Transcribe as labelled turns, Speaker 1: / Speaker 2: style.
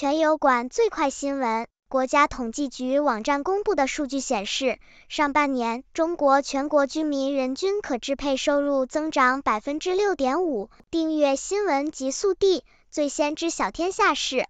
Speaker 1: 全油管最快新闻，国家统计局网站公布的数据显示，上半年中国全国居民人均可支配收入增长百分之六点五。订阅新闻极速递，最先知晓天下事。